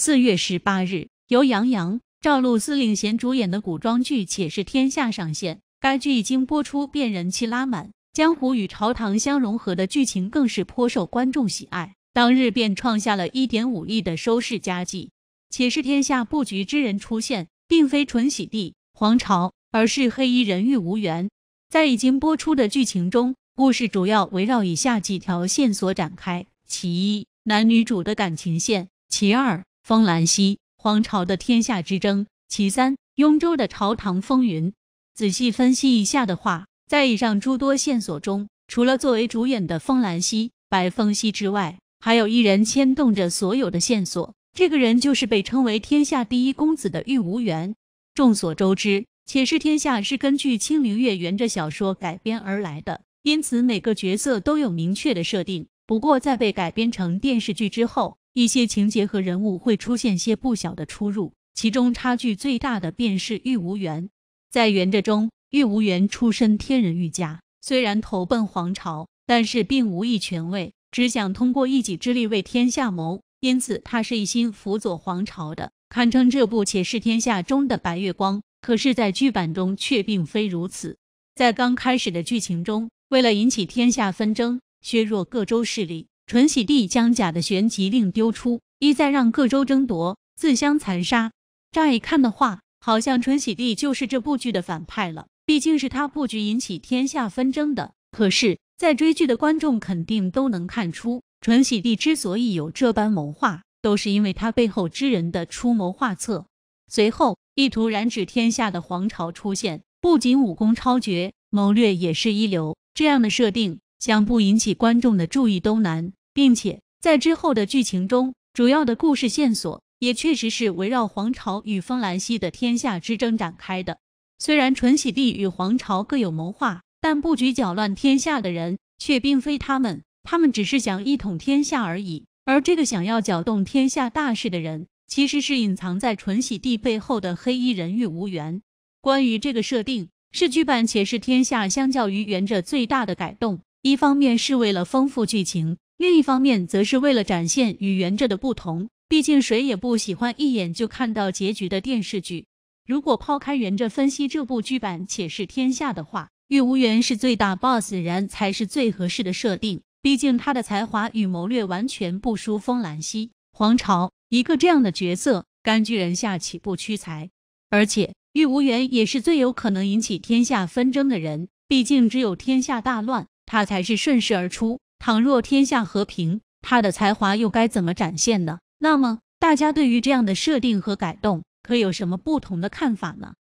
四月十八日，由杨洋、赵露思领衔主演的古装剧《且是天下》上线。该剧一经播出便人气拉满，江湖与朝堂相融合的剧情更是颇受观众喜爱。当日便创下了一点五亿的收视佳绩。且是天下布局之人出现，并非纯喜帝皇朝，而是黑衣人欲无缘。在已经播出的剧情中，故事主要围绕以下几条线索展开：其一，男女主的感情线；其二。方兰溪、皇朝的天下之争，其三，雍州的朝堂风云。仔细分析一下的话，在以上诸多线索中，除了作为主演的方兰溪、白凤溪之外，还有一人牵动着所有的线索。这个人就是被称为天下第一公子的玉无缘。众所周知，《且试天下》是根据清灵月原着小说改编而来的，因此每个角色都有明确的设定。不过，在被改编成电视剧之后，一些情节和人物会出现些不小的出入，其中差距最大的便是玉无缘。在原著中，玉无缘出身天人玉家，虽然投奔皇朝，但是并无一权位，只想通过一己之力为天下谋，因此他是一心辅佐皇朝的，堪称这部《且是天下》中的白月光。可是，在剧版中却并非如此。在刚开始的剧情中，为了引起天下纷争，削弱各州势力。淳禧帝将假的玄极令丢出，意在让各州争夺，自相残杀。乍一看的话，好像淳禧帝就是这部剧的反派了，毕竟是他布局引起天下纷争的。可是，在追剧的观众肯定都能看出，淳禧帝之所以有这般谋划，都是因为他背后之人的出谋划策。随后，意图染指天下的皇朝出现，不仅武功超绝，谋略也是一流。这样的设定，想不引起观众的注意都难。并且在之后的剧情中，主要的故事线索也确实是围绕皇朝与风兰息的天下之争展开的。虽然纯喜帝与皇朝各有谋划，但布局搅乱天下的人却并非他们，他们只是想一统天下而已。而这个想要搅动天下大事的人，其实是隐藏在纯喜帝背后的黑衣人玉无缘。关于这个设定，是剧版《且是天下》相较于原着最大的改动。一方面是为了丰富剧情。另一方面，则是为了展现与原著的不同。毕竟谁也不喜欢一眼就看到结局的电视剧。如果抛开原著分析这部剧版《且试天下》的话，玉无缘是最大 BOSS，然才是最合适的设定。毕竟他的才华与谋略完全不输风兰溪、皇朝一个这样的角色，甘居人下岂不屈才？而且玉无缘也是最有可能引起天下纷争的人。毕竟只有天下大乱，他才是顺势而出。倘若天下和平，他的才华又该怎么展现呢？那么，大家对于这样的设定和改动，可有什么不同的看法呢？